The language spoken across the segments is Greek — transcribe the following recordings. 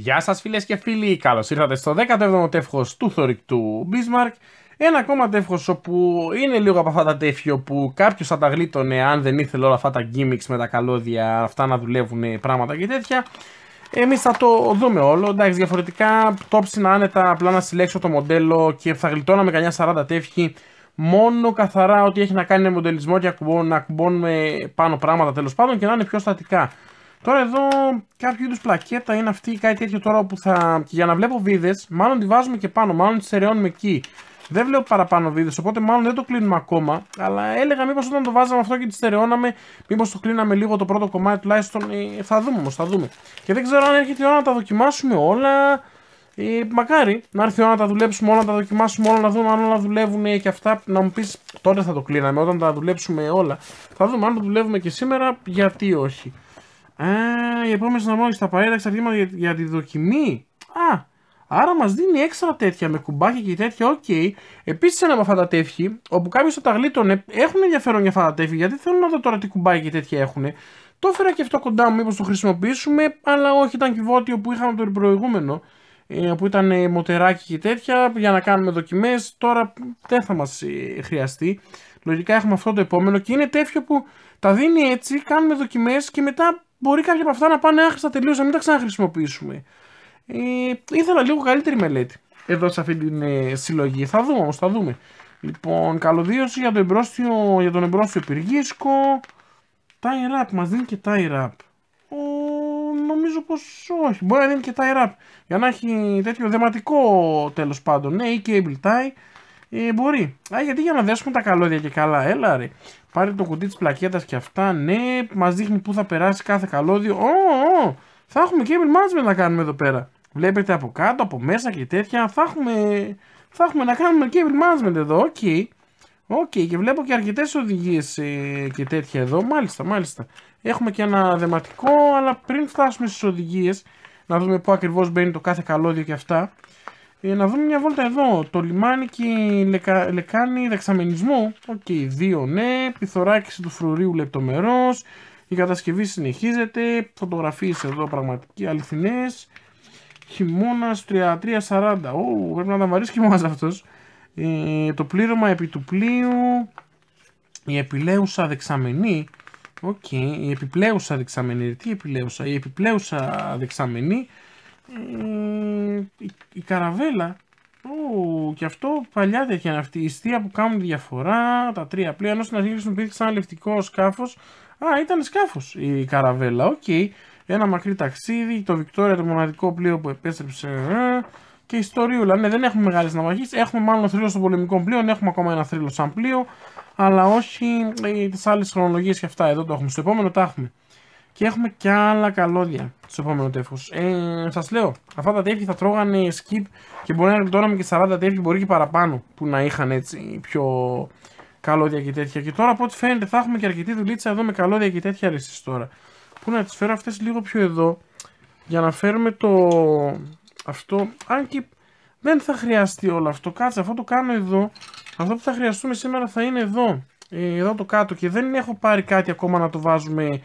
Γεια σας φίλες και φίλοι, καλώς ήρθατε στο 17ο τεύχος του του Bismarck Ένα ακόμα τεύχος όπου είναι λίγο από αυτά τα τεύχη που κάποιος θα τα γλίτωνε αν δεν ήθελε όλα αυτά τα gimmicks με τα καλώδια αυτά να δουλεύουν πράγματα και τέτοια Εμείς θα το δούμε όλο. Εντάξει, διαφορετικά το ψηνα άνετα απλά να συλλέξω το μοντέλο και θα γλιτώναμε κανένα 40 τεύχη μόνο καθαρά ότι έχει να κάνει με μοντελισμό και να ακουμπώνουμε πάνω πράγματα τέλος πάντων και να είναι πιο στατικά. Τώρα εδώ κάποιο είδους πλακέτα είναι αυτή ή κάτι τέτοιο τώρα που θα. για να βλέπω βίδες, μάλλον τη βάζουμε και πάνω, μάλλον τη στερεώνουμε εκεί. Δεν βλέπω παραπάνω βίδες, οπότε μάλλον δεν το κλείνουμε ακόμα. Αλλά έλεγα μήπως όταν το βάζαμε αυτό και τη στερεώναμε, μήπως το κλείναμε λίγο το πρώτο κομμάτι τουλάχιστον. Ε, θα δούμε όμως, θα δούμε. Και δεν ξέρω αν έρχεται η ώρα να τα δοκιμάσουμε όλα. Ε, μακάρι να έρθει η ώρα να τα δουλέψουμε όλα, να τα δοκιμάσουμε όλα, να δούμε αν όλα δουλεύουν ε, και αυτά. Να μου πεις τότε θα το κλείναμε, όταν τα δουλέψουμε όλα. Θα δούμε αν το δουλεύουμε και σήμερα, γιατί όχι. Α, οι επόμενη να θα τα αυγήματα για, για τη δοκιμή. Α, άρα μας δίνει έξτρα τέτοια με κουμπάκια και τέτοια. Οκ. Okay. Επίσης ένα από αυτά τα τέφχη όπου κάποιος στο τα έχουν ενδιαφέρον για αυτά τα τέφχη γιατί θέλουν να δω τώρα τι κουμπάκια και τέτοια έχουν. Το έφερα και αυτό κοντά μου, μήπως το χρησιμοποιήσουμε, αλλά όχι, ήταν κυβότιο που είχαμε το προηγούμενο ε, που ήταν ε, μοτεράκι και τέτοια για να κάνουμε δοκιμές, τώρα δεν θα μας ε, χρειαστεί λογικά έχουμε αυτό το επόμενο και είναι τέτοιο που τα δίνει έτσι κάνουμε δοκιμές και μετά μπορεί κάποια από αυτά να πάνε άχρηστα τελείω, να μην τα ξαναχρησιμοποιήσουμε. Ε, ήθελα λίγο καλύτερη μελέτη εδώ σε αυτή την ε, συλλογή. Θα δούμε όμως, θα δούμε. Λοιπόν, καλωδίωση για, το για τον εμπρόστιο πυργίσκο. Τάι ραπ, μας δίνει και τάι ραπ. νομίζω πως όχι. Μπορεί να δίνει και τάι ραπ. Για να έχει τέτοιο δεματικό τέλος πάντων. Ναι, ή cable tie. Ε, μπορεί. Α, γιατί για να δέσουμε τα καλώδια και καλά, έλα ρε. Πάρε το κουτί της πλακέτας και αυτά. Ναι, μας δείχνει πού θα περάσει κάθε καλώδιο. Ω, ω, θα έχουμε cable management να κάνουμε εδώ πέρα. Βλέπετε από κάτω, από μέσα και τέτοια. Θα έχουμε, να κάνουμε cable management εδώ. Οκ. Okay. okay. και βλέπω και αρκετές οδηγίες ε, και τέτοια εδώ. Μάλιστα, μάλιστα. Έχουμε και ένα δεματικό, αλλά πριν φτάσουμε στις οδηγίες, να δούμε πού ακριβώς μπαίνει το κάθε καλώδιο και αυτά. Ε, να δούμε μια βόλτα εδώ. Το λιμάνι και λεκα, λεκάνη δεξαμενισμού. Οκ, δύο ναι. Πυθωράκιση του φρουρίου λεπτομερός. Η κατασκευή Φωτογραφίε Φωτογραφίες εδώ πραγματικοί αληθινές. 3340. Ου, πρέπει να τα βαρύσει αυτός. Ε, το πλήρωμα επί του πλοίου. Η επιλέουσα δεξαμενή. Οκ, η επιπλέουσα δεξαμενή. Τι επιλέουσα. η επιπλέουσα δεξαμενή ε, η, η καραβέλα. Ου, και αυτό παλιά τέτοια αυτή. Η στεία που κάνουν διαφορά, τα τρία πλοία. Ενώ στην αρχή χρησιμοποιήθηκε σαν λευτικό σκάφος. Α, ήταν σκάφος η καραβέλα. Οκ. Ένα μακρύ ταξίδι. Το Βικτόρια το μοναδικό πλοίο που επέστρεψε. Ε, και ιστορίουλα. Ναι, δεν έχουμε μεγάλες ναυαγίε. Έχουμε μάλλον θρύο των πολεμικών πλοίων. Έχουμε ακόμα ένα θρύο σαν πλοίο. Αλλά όχι ε, τις άλλες χρονολογίες και αυτά. Εδώ το έχουμε. Στο επόμενο τα έχουμε. Και έχουμε και άλλα καλώδια στο επόμενο τεύχο. Ε, Σας λέω, αυτά τα τεύχη θα τρώγανε skip και μπορεί να είναι τώρα με και 40 τεύχη, μπορεί και παραπάνω που να είχαν έτσι πιο καλώδια και τέτοια. Και τώρα από ό,τι φαίνεται θα έχουμε και αρκετή δουλίτσα εδώ με καλώδια και τέτοια αρέσει τώρα. Πού να τις φέρω αυτές λίγο πιο εδώ για να φέρουμε το αυτό. Αν και δεν θα χρειαστεί όλο αυτό. Κάτσε, αυτό το κάνω εδώ. Αυτό που θα χρειαστούμε σήμερα θα είναι εδώ. Ε, εδώ το κάτω. Και δεν έχω πάρει κάτι ακόμα να το βάζουμε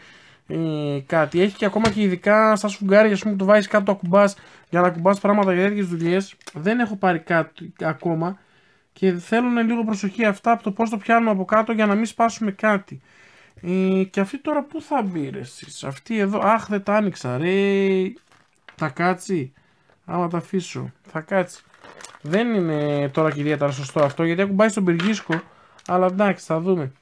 ε, κάτι. Έχει και ακόμα και ειδικά στα σφουγγάρια, ας πούμε, που το βάζεις κάτω το για να ακουμπάς πράγματα για τέτοιες δουλειές. Δεν έχω πάρει κάτι ακόμα και θέλουν λίγο προσοχή αυτά από το πώς το πιάνουμε από κάτω για να μην σπάσουμε κάτι. Ε, και αυτή τώρα πού θα μπεις ρε εσείς, αυτή εδώ, αχ δεν τα άνοιξα ρε, θα κάτσει, άμα τα αφήσω, θα κάτσει. Δεν είναι τώρα και ιδιαίτερα σωστό αυτό γιατί ακουμπάει στον πυργίσκο, αλλά εντάξει θα δούμε.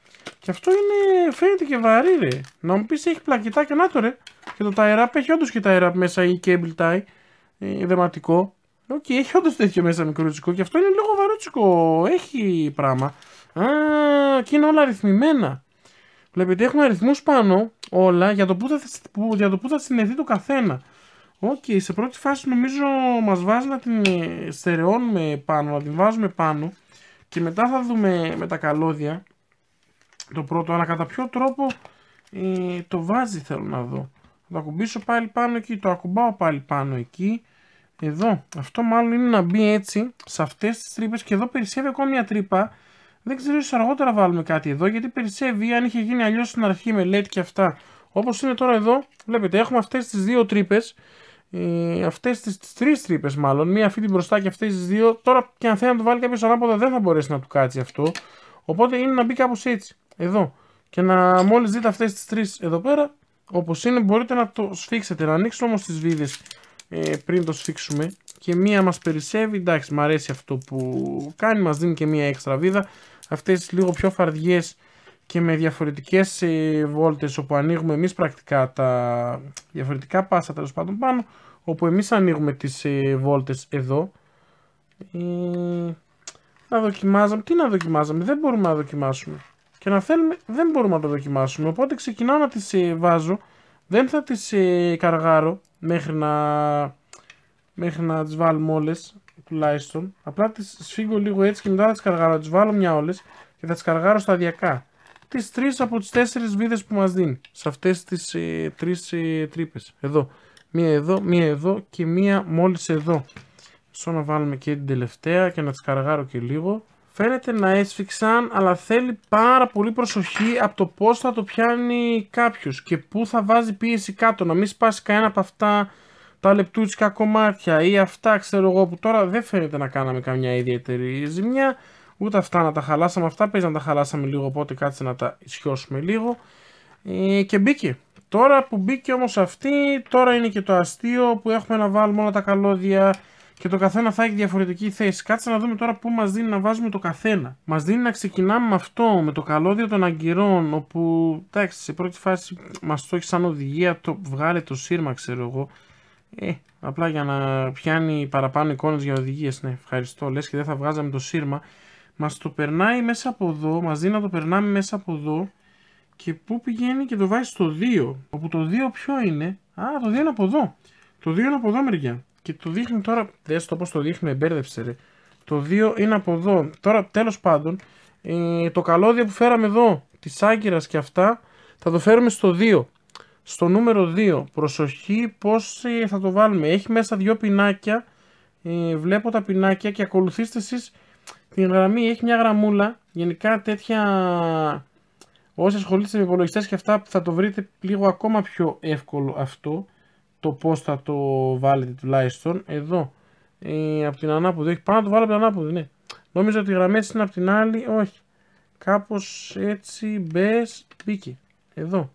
Και αυτό είναι, φαίνεται και βαρύ ρε. Να μου πεις έχει πλακιτάκια, να το ρε. Και το tie wrap έχει όντως και tie wrap μέσα ή cable tie, ε, δεματικό. Οκ, έχει όντως τέτοιο μέσα μικρούτσικο και αυτό είναι λίγο βαρούτσικο. Έχει πράγμα. Α, και είναι όλα αριθμημένα. Βλέπετε, έχουν αριθμούς πάνω όλα για το που θα, που, για το που θα συνδεθεί το καθένα. Οκ, okay, σε πρώτη φάση νομίζω μας βάζει να την ε, στερεώνουμε πάνω, να την βάζουμε πάνω και μετά θα δούμε με τα καλώδια το πρώτο, αλλά κατά ποιο τρόπο ε, το βάζει θέλω να δω. θα Το ακουμπήσω πάλι πάνω εκεί, το ακουμπάω πάλι πάνω εκεί. Εδώ, αυτό μάλλον είναι να μπει έτσι, σε αυτές τις τρύπες και εδώ περισσεύει ακόμα μια τρύπα. Δεν ξέρω ίσως αργότερα βάλουμε κάτι εδώ, γιατί περισσεύει αν είχε γίνει αλλιώς στην αρχή μελέτη και αυτά. Όπως είναι τώρα εδώ, βλέπετε, έχουμε αυτές τις δύο τρύπες, ε, αυτές τις, τις τρεις τρύπες μάλλον, μία αυτή την μπροστά και αυτές τις δύο. Τώρα και αν θέλει να το βάλει κάποιος ανάποδα δεν θα μπορέσει να του κάτσει αυτό, οπότε είναι να μπει κάπως έτσι εδώ. Και να μόλις δείτε αυτές τις τρεις εδώ πέρα, όπως είναι μπορείτε να το σφίξετε. Να ανοίξουμε όμως τις βίδες ε, πριν το σφίξουμε και μία μας περισσεύει. Εντάξει, μου αρέσει αυτό που κάνει, μας δίνει και μία έξτρα βίδα. Αυτές λίγο πιο φαρδιές και με διαφορετικές ε, βόλτες όπου ανοίγουμε εμείς πρακτικά τα διαφορετικά πάσα τέλος πάντων πάνω όπου εμείς ανοίγουμε τις ε, βόλτες εδώ ε, να δοκιμάζαμε, τι να δοκιμάζαμε, δεν μπορούμε να δοκιμάσουμε και να θέλουμε δεν μπορούμε να το δοκιμάσουμε. Οπότε ξεκινάω να τις ε, βάζω, δεν θα τις ε, καργάρω μέχρι να, μέχρι να τις βάλουμε όλες τουλάχιστον. Απλά τις σφίγγω λίγο έτσι και μετά θα τις καργάρω, τις βάλω μια όλες και θα τις καργάρω σταδιακά. Τις τρεις από τις τέσσερις βίδες που μας δίνει, σε αυτές τις ε, τρεις ε, τρύπες, εδώ. Μία εδώ, μία εδώ και μία μόλις εδώ. Στο να βάλουμε και την τελευταία και να τις καργάρω και λίγο. Φαίνεται να έσφιξαν, αλλά θέλει πάρα πολύ προσοχή από το πώς θα το πιάνει κάποιος και πού θα βάζει πίεση κάτω, να μην σπάσει κανένα από αυτά τα λεπτούτσικα κομμάτια ή αυτά ξέρω εγώ που τώρα δεν φαίνεται να κάναμε καμιά ιδιαίτερη ζημιά ούτε αυτά να τα χαλάσαμε, αυτά παίζει να τα χαλάσαμε λίγο οπότε κάτσε να τα ισιώσουμε λίγο ε, και μπήκε τώρα που μπήκε όμως αυτή τώρα είναι και το αστείο που έχουμε να βάλουμε όλα τα καλώδια και το καθένα θα έχει διαφορετική θέση. Κάτσε να δούμε τώρα πού μας δίνει να βάζουμε το καθένα. Μας δίνει να ξεκινάμε με αυτό, με το καλώδιο των αγκυρών, όπου εντάξει, σε πρώτη φάση μας το έχει σαν οδηγία το βγάλε το σύρμα, ξέρω εγώ. Ε, απλά για να πιάνει παραπάνω εικόνες για οδηγίες. Ναι, ευχαριστώ. Λες και δεν θα βγάζαμε το σύρμα. Μας το περνάει μέσα από εδώ, μας δίνει να το περνάμε μέσα από εδώ. Και πού πηγαίνει και το βάζει στο 2. Όπου το 2 ποιο είναι. Α, το 2 είναι από εδώ. Το 2 είναι από εδώ μεριά. Και το δείχνει τώρα. Δε το πώς το δείχνει, μπέρδεψε ρε. Το 2 είναι από εδώ. Τώρα τέλος πάντων, ε, το καλώδιο που φέραμε εδώ, της Άγκυρας και αυτά, θα το φέρουμε στο 2. Στο νούμερο 2, προσοχή πώς θα το βάλουμε. Έχει μέσα δύο πινάκια, ε, βλέπω τα πινάκια και ακολουθήστε εσείς την γραμμή. Έχει μια γραμμούλα, γενικά τέτοια όσοι ασχολείστε με υπολογιστές και αυτά θα το βρείτε λίγο ακόμα πιο εύκολο αυτό το πώς θα το βάλετε τουλάχιστον. Εδώ, ε, από την ανάποδη, όχι, πάνω το βάλω από την ανάποδη, ναι. νομίζω ότι οι γραμμέ είναι από την άλλη, όχι. Κάπως έτσι μπες. μπήκε. Εδώ.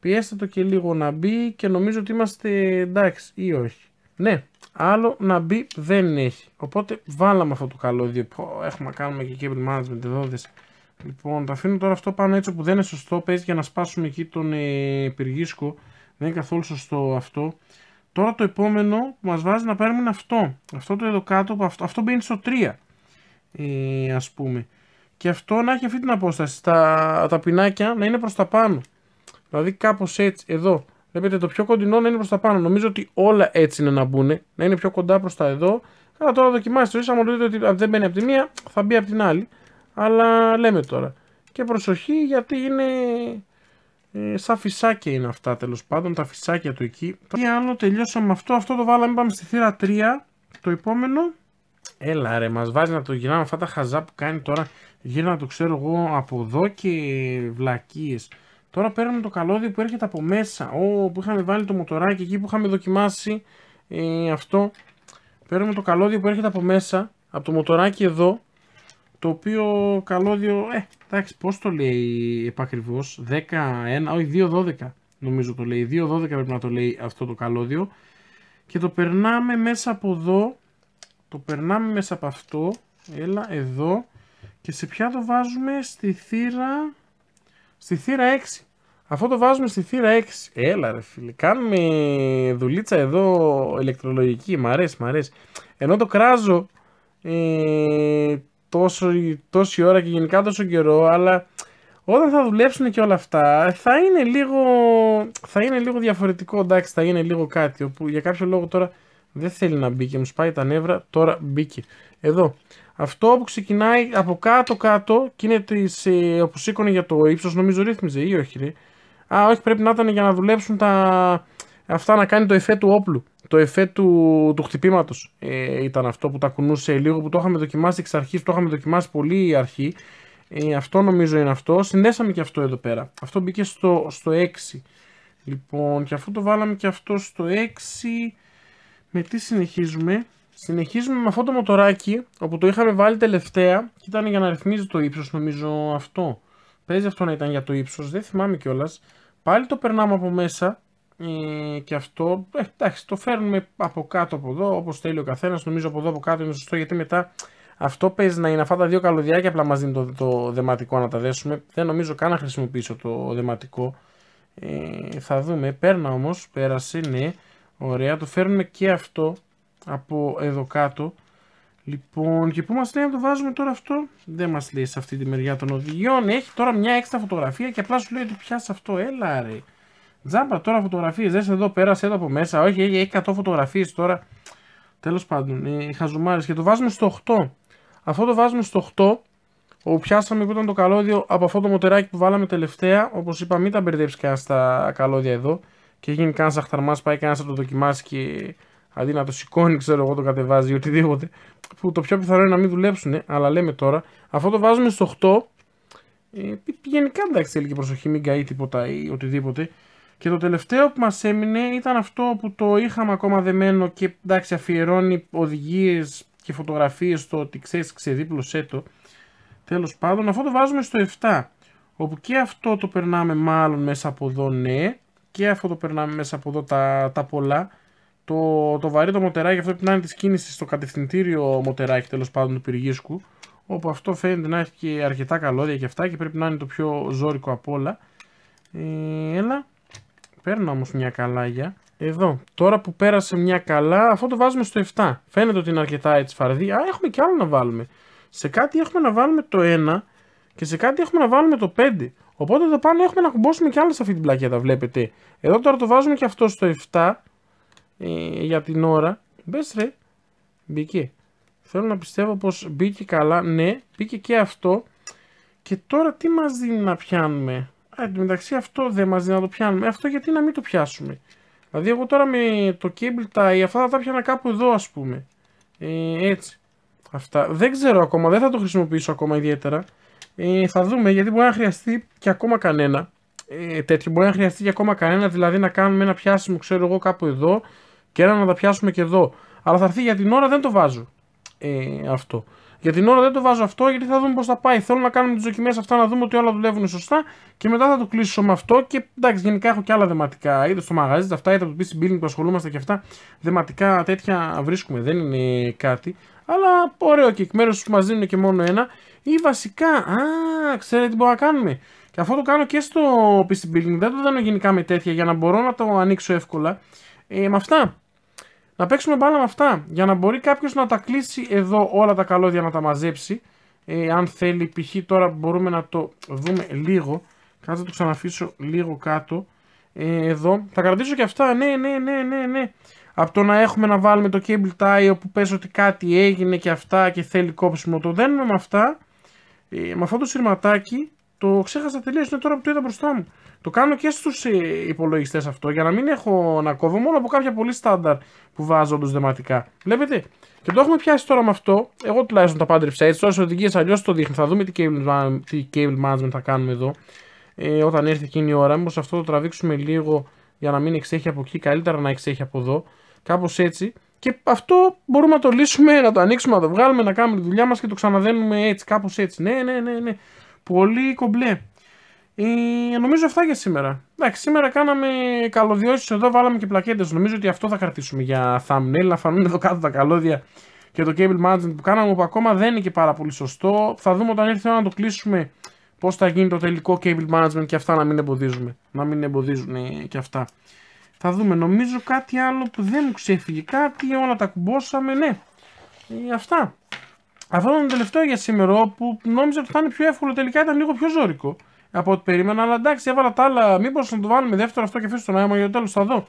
Πιέστε το και λίγο να μπει και νομίζω ότι είμαστε εντάξει ή όχι. Ναι, άλλο να μπει δεν έχει. Οπότε βάλαμε αυτό το καλώδιο. Πω, έχουμε κάνουμε και cable management εδώ. Δες. Λοιπόν, τα αφήνω τώρα αυτό πάνω έτσι που δεν είναι σωστό. Παίζει για να σπάσουμε εκεί τον ε, πυργίσκο. Δεν είναι καθόλου σωστό αυτό. Τώρα το επόμενο που μας βάζει να πάρουμε είναι αυτό. Αυτό το εδώ κάτω, αυτό, αυτό μπαίνει στο 3. Ε, ας πούμε. Και αυτό να έχει αυτή την απόσταση. Τα, τα πινάκια να είναι προς τα πάνω. Δηλαδή κάπως έτσι, εδώ. Βλέπετε το πιο κοντινό να είναι προς τα πάνω. Νομίζω ότι όλα έτσι είναι να μπουν. Να είναι πιο κοντά προς τα εδώ. Αλλά τώρα δοκιμάστε το. Άμα δείτε ότι δεν μπαίνει από τη μία θα μπει από την άλλη. Αλλά λέμε τώρα. Και προσοχή γιατί είναι ε, σαν φυσάκια είναι αυτά τέλος πάντων, τα φυσάκια του εκεί. Τι άλλο, τελειώσαμε αυτό. Αυτό το βάλαμε, πάμε στη θύρα 3. Το επόμενο. Έλα ρε, μας βάζει να το γυρνάμε αυτά τα χαζά που κάνει τώρα. Γύρω να το ξέρω εγώ από εδώ και βλακίες. Τώρα παίρνουμε το καλώδιο που έρχεται από μέσα. Ω, που είχαμε βάλει το μοτοράκι εκεί που είχαμε δοκιμάσει ε, αυτό. Παίρνουμε το καλώδιο που έρχεται από μέσα, από το μοτοράκι εδώ το οποίο καλώδιο, ε, εντάξει, πώς το λέει επακριβώς, 10, 1, όχι 2, 12 νομίζω το λέει, 2, 12 πρέπει να το λέει αυτό το καλώδιο και το περνάμε μέσα από εδώ, το περνάμε μέσα από αυτό, έλα εδώ και σε ποια το βάζουμε στη θύρα, στη θύρα 6. Αυτό το βάζουμε στη θύρα 6. Έλα ρε φίλε, κάνουμε δουλίτσα εδώ ηλεκτρολογική, μ' αρέσει, μ' αρέσει. Ενώ το κράζω ε, τόσο, τόση ώρα και γενικά τόσο καιρό, αλλά όταν θα δουλέψουν και όλα αυτά, θα είναι λίγο, θα είναι λίγο διαφορετικό. Εντάξει, θα είναι λίγο κάτι. Όπου για κάποιο λόγο τώρα δεν θέλει να μπει και μου σπάει τα νεύρα. Τώρα μπήκε. Εδώ. Αυτό που ξεκινάει από κάτω-κάτω και είναι ε, όπου σήκωνε για το ύψος νομίζω ρύθμιζε ή όχι. Ρε. Α, όχι, πρέπει να ήταν για να δουλέψουν τα. Αυτά να κάνει το εφέ του όπλου το εφέ του, του χτυπήματος ε, ήταν αυτό που τα κουνούσε λίγο, που το είχαμε δοκιμάσει εξ αρχής, το είχαμε δοκιμάσει πολύ η αρχή. Ε, αυτό νομίζω είναι αυτό. Συνδέσαμε και αυτό εδώ πέρα. Αυτό μπήκε στο, στο 6. Λοιπόν, και αφού το βάλαμε και αυτό στο 6, με τι συνεχίζουμε. Συνεχίζουμε με αυτό το μοτοράκι, όπου το είχαμε βάλει τελευταία και ήταν για να ρυθμίζει το ύψος, νομίζω αυτό. Παίζει αυτό να ήταν για το ύψος. δεν θυμάμαι κιόλας. Πάλι το περνάμε από μέσα ε, και αυτό, ε, εντάξει, το φέρνουμε από κάτω από εδώ, όπως θέλει ο καθένας. Νομίζω από εδώ από κάτω είναι σωστό, γιατί μετά αυτό παίζει να είναι αυτά τα δύο καλωδιάκια. Απλά μας δίνει το, το δεματικό να τα δέσουμε. Δεν νομίζω καν να χρησιμοποιήσω το δεματικό. Ε, θα δούμε. Πέρνα όμως, πέρασε, ναι. Ωραία, το φέρνουμε και αυτό από εδώ κάτω. Λοιπόν, και πού μας λέει να το βάζουμε τώρα αυτό. Δεν μας λέει σε αυτή τη μεριά των οδηγιών. Έχει τώρα μια έξτρα φωτογραφία και απλά σου λέει ότι πιάσει αυτό. Έλα ρε. Τζάμπα τώρα φωτογραφίες. Δες εδώ πέρασε εδώ από μέσα. Όχι, έχει 100 φωτογραφίες τώρα. Τέλος πάντων, οι ε, χαζουμάρε. Και το βάζουμε στο 8. Αυτό το βάζουμε στο 8 όπου πιάσαμε που ήταν το καλώδιο από αυτό το μοτεράκι που βάλαμε τελευταία. Όπως είπα, μην τα μπερδέψεις κανένας στα καλώδια εδώ και γίνει κανένας αχταρμά, πάει κανένας να το δοκιμάσει και αντί να το σηκώνει, ξέρω εγώ, το κατεβάζει ή οτιδήποτε. Που το πιο πιθανό είναι να μην δουλέψουν, αλλά λέμε τώρα. Αυτό το βάζουμε στο 8. Ε, γενικά εντάξει θέλει και προσοχή, μην καεί τίποτα ή οτιδήποτε. Και το τελευταίο που μας έμεινε ήταν αυτό που το είχαμε ακόμα δεμένο και εντάξει αφιερώνει οδηγίες και φωτογραφίες στο ότι ξέρεις ξεδίπλωσέ το. Τέλος πάντων αυτό το βάζουμε στο 7 όπου και αυτό το περνάμε μάλλον μέσα από εδώ ναι και αυτό το περνάμε μέσα από εδώ τα, τα πολλά. Το, το βαρύ το μοτεράκι αυτό να είναι της κίνησης στο κατευθυντήριο μοτεράκι τέλος πάντων του πυργίσκου όπου αυτό φαίνεται να έχει και αρκετά καλώδια και αυτά και πρέπει να είναι το πιο ζώρικο από όλα. Ε, έλα. Παίρνω όμως μια καλάγια. Εδώ. Τώρα που πέρασε μια καλά, αυτό το βάζουμε στο 7. Φαίνεται ότι είναι αρκετά έτσι φαρδί. Α, έχουμε κι άλλο να βάλουμε. Σε κάτι έχουμε να βάλουμε το 1 και σε κάτι έχουμε να βάλουμε το 5. Οπότε εδώ πάνω έχουμε να κουμπώσουμε κι άλλα σε αυτή την πλακέτα, βλέπετε. Εδώ τώρα το βάζουμε κι αυτό στο 7 ε, για την ώρα. Μπες ρε. Μπήκε. Θέλω να πιστεύω πως μπήκε καλά. Ναι, μπήκε και αυτό. Και τώρα τι μας δίνει να πιάνουμε. Ε, εν τω μεταξύ αυτό δεν μας δίνει να το πιάνουμε. Ε, αυτό γιατί να μην το πιάσουμε. Δηλαδή εγώ τώρα με το cable tie αυτά θα τα πιάνα κάπου εδώ ας πούμε. Ε, έτσι. Αυτά. Δεν ξέρω ακόμα, δεν θα το χρησιμοποιήσω ακόμα ιδιαίτερα. Ε, θα δούμε γιατί μπορεί να χρειαστεί και ακόμα κανένα. Ε, τέτοιο μπορεί να χρειαστεί και ακόμα κανένα, δηλαδή να κάνουμε ένα πιάσιμο ξέρω εγώ κάπου εδώ και ένα να τα πιάσουμε και εδώ. Αλλά θα έρθει για την ώρα δεν το βάζω ε, αυτό. Για την ώρα δεν το βάζω αυτό γιατί θα δούμε πώς θα πάει. Θέλω να κάνουμε τις δοκιμές αυτά, να δούμε ότι όλα δουλεύουν σωστά και μετά θα το κλείσω με αυτό. Και εντάξει, γενικά έχω και άλλα δεματικά. Είτε στο μαγαζί, τα αυτά, είτε από το PC Building που ασχολούμαστε και αυτά. Δεματικά τέτοια βρίσκουμε, δεν είναι κάτι. Αλλά ωραίο και εκ μέρους τους μας δίνουν και μόνο ένα. Ή βασικά, α, ξέρετε τι μπορούμε να κάνουμε. Και αυτό το κάνω και στο PC Building. Δεν το δίνω γενικά με τέτοια για να μπορώ να το ανοίξω εύκολα. Ε, με αυτά να παίξουμε μπάλα με αυτά. Για να μπορεί κάποιος να τα κλείσει εδώ όλα τα καλώδια να τα μαζέψει. Ε, αν θέλει, π.χ. τώρα μπορούμε να το δούμε λίγο. Κάτσε το ξαναφήσω λίγο κάτω. Ε, εδώ. Θα κρατήσω και αυτά. Ναι, ναι, ναι, ναι, ναι. Από το να έχουμε να βάλουμε το cable tie όπου πες ότι κάτι έγινε και αυτά και θέλει κόψιμο. Το δένουμε με αυτά. Ε, με αυτό το σειρματάκι το ξέχασα τελείως, είναι τώρα που το είδα μπροστά μου. Το κάνω και στους ε, υπολογιστές αυτό για να μην έχω να κόβω μόνο από κάποια πολύ στάνταρ που βάζω όντως δεματικά. Βλέπετε. Και το έχουμε πιάσει τώρα με αυτό. Εγώ τουλάχιστον τα πάντρεψα έτσι. Τώρα σε οδηγίες αλλιώς το δείχνει. Θα δούμε τι cable, management θα κάνουμε εδώ. Ε, όταν έρθει εκείνη η ώρα. Μήπως αυτό το τραβήξουμε λίγο για να μην εξέχει από εκεί. Καλύτερα να εξέχει από εδώ. Κάπως έτσι. Και αυτό μπορούμε να το λύσουμε, να το ανοίξουμε, να το βγάλουμε, να κάνουμε τη δουλειά μας και το ξαναδένουμε έτσι, κάπως έτσι. Ναι, ναι, ναι, ναι. Πολύ κομπλέ. Ε, νομίζω αυτά για σήμερα. Εντάξει, σήμερα κάναμε καλωδιώσεις εδώ, βάλαμε και πλακέτες. Νομίζω ότι αυτό θα κρατήσουμε για thumbnail. Να φανούν εδώ κάτω τα καλώδια και το cable management που κάναμε, που ακόμα δεν είναι και πάρα πολύ σωστό. Θα δούμε όταν ήρθε να το κλείσουμε πώς θα γίνει το τελικό cable management και αυτά να μην εμποδίζουμε. Να μην εμποδίζουν ε, και αυτά. Θα δούμε. Νομίζω κάτι άλλο που δεν μου ξέφυγε. Κάτι όλα τα κουμπόσαμε, Ναι, ε, αυτά. Αυτό ήταν το τελευταίο για σήμερα που νόμιζα ότι θα είναι πιο εύκολο τελικά ήταν λίγο πιο ζώρικο από ό,τι περίμενα. Αλλά εντάξει, έβαλα τα άλλα. Μήπως να το βάλουμε δεύτερο αυτό και αφήσω τον Άιμα για το τέλο. Θα δω.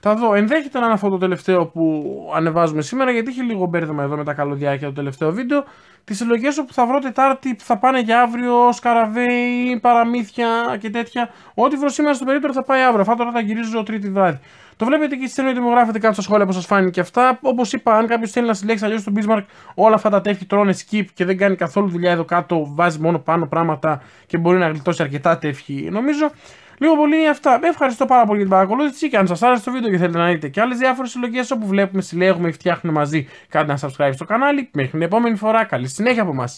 Θα δω. Ενδέχεται να είναι αυτό το τελευταίο που ανεβάζουμε σήμερα, γιατί είχε λίγο μπέρδεμα εδώ με τα καλωδιάκια το τελευταίο βίντεο. Τις συλλογές που θα βρω Τετάρτη που θα πάνε για αύριο, σκαραβέι, παραμύθια και τέτοια. Ό,τι βρω σήμερα στο περίπτωμα θα πάει αύριο. Αυτά τώρα θα γυρίζω Τρίτη βράδυ. Το βλέπετε και στη ότι μου, γράφετε κάτω στα σχόλια που σας φάνηκε αυτά. Όπως είπα, αν κάποιος θέλει να συλλέξει αλλιώ τον Bismarck, όλα αυτά τα τεύχη τρώνε skip και δεν κάνει καθόλου δουλειά εδώ κάτω. Βάζει μόνο πάνω πράγματα και μπορεί να γλιτώσει αρκετά τεύχη, νομίζω. Λίγο πολύ είναι αυτά. Ευχαριστώ πάρα πολύ για την παρακολούθηση και αν σας άρεσε το βίντεο και θέλετε να δείτε και άλλες διάφορες συλλογές όπου βλέπουμε, συλλέγουμε ή φτιάχνουμε μαζί, κάντε ένα subscribe στο κανάλι. Μέχρι την επόμενη φορά, καλή συνέχεια από εμάς.